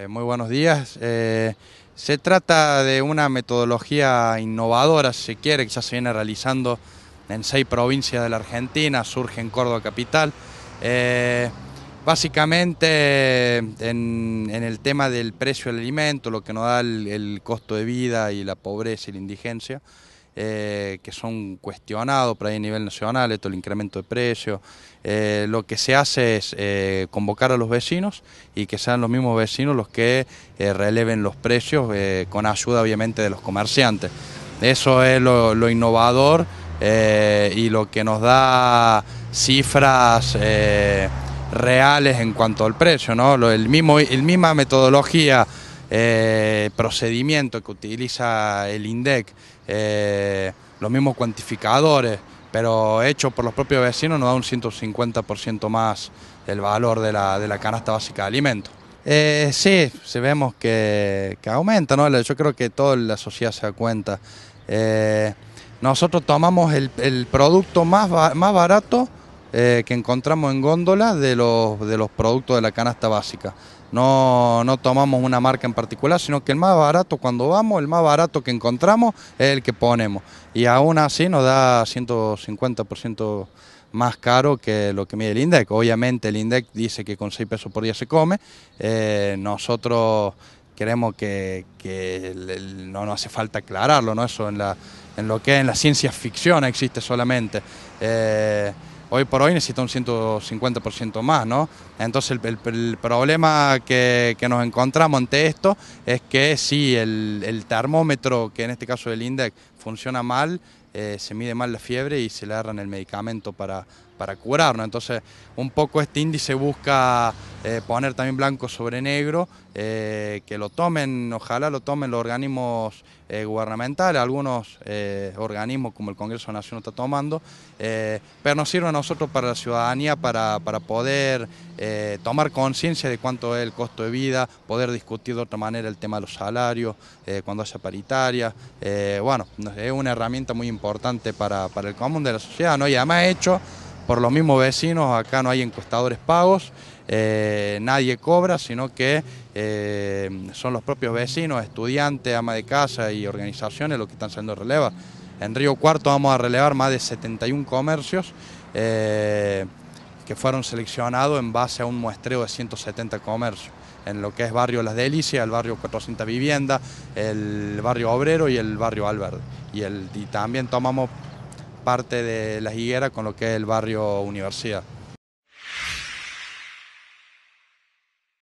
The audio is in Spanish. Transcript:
Eh, muy buenos días. Eh, se trata de una metodología innovadora, si se quiere, que ya se viene realizando en seis provincias de la Argentina, surge en Córdoba Capital. Eh, básicamente en, el tema del precio del alimento, lo que nos da el costo de vida y la pobreza y la indigencia. Eh, que son cuestionados por ahí a nivel nacional, esto el incremento de precios. Eh, lo que se hace es eh, convocar a los vecinos y que sean los mismos vecinos los que releven los precios con ayuda obviamente de los comerciantes. Eso es lo, innovador y lo que nos da cifras reales en cuanto al precio, ¿no? El mismo, el misma metodología, procedimiento que utiliza el INDEC eh, los mismos cuantificadores, pero hechos por los propios vecinos nos da un 150% más del valor de la, canasta básica de alimentos. Eh, sí, si vemos que, aumenta, ¿no? Yo creo que toda la sociedad se da cuenta. Eh, nosotros tomamos el, producto más, más barato eh, que encontramos en góndola de los, de los productos de la canasta básica. No, tomamos una marca en particular, sino que el más barato cuando vamos, el más barato que encontramos es el que ponemos. Y aún así nos da 150% más caro que lo que mide el INDEC. Obviamente el INDEC dice que con 6 pesos por día se come. Eh, nosotros queremos que, no, no, hace falta aclararlo, ¿no? Eso en, la, en lo que es en la ciencia ficción existe solamente. Eh, hoy por hoy necesita un 150% más, ¿no? Entonces el, problema que, nos encontramos ante esto es que si el, termómetro, que en este caso el INDEC, funciona mal, eh, se mide mal la fiebre y se le agarran el medicamento para, para curar, Entonces un poco este índice busca eh, poner también blanco sobre negro, eh, que lo tomen, ojalá lo tomen los organismos eh, gubernamentales, algunos organismos como el Congreso Nacional está tomando, pero nos sirve a nosotros para la ciudadanía para, poder tomar conciencia de cuánto es el costo de vida, poder discutir de otra manera el tema de los salarios, cuando haya paritaria, bueno, es una herramienta muy importante para, el común de la sociedad, ¿no? Y además hecho por los mismos vecinos, acá no hay encuestadores pagos, eh, nadie cobra, sino que eh, son los propios vecinos, estudiantes, ama de casa y organizaciones los que están siendo releva En Río Cuarto vamos a relevar más de 71 comercios eh, que fueron seleccionados en base a un muestreo de 170 comercios en lo que es barrio Las Delicias, el barrio 400 Vivienda, el barrio Obrero y el barrio Alberde. Y, el, y también tomamos parte de La higuera con lo que es el barrio Universidad.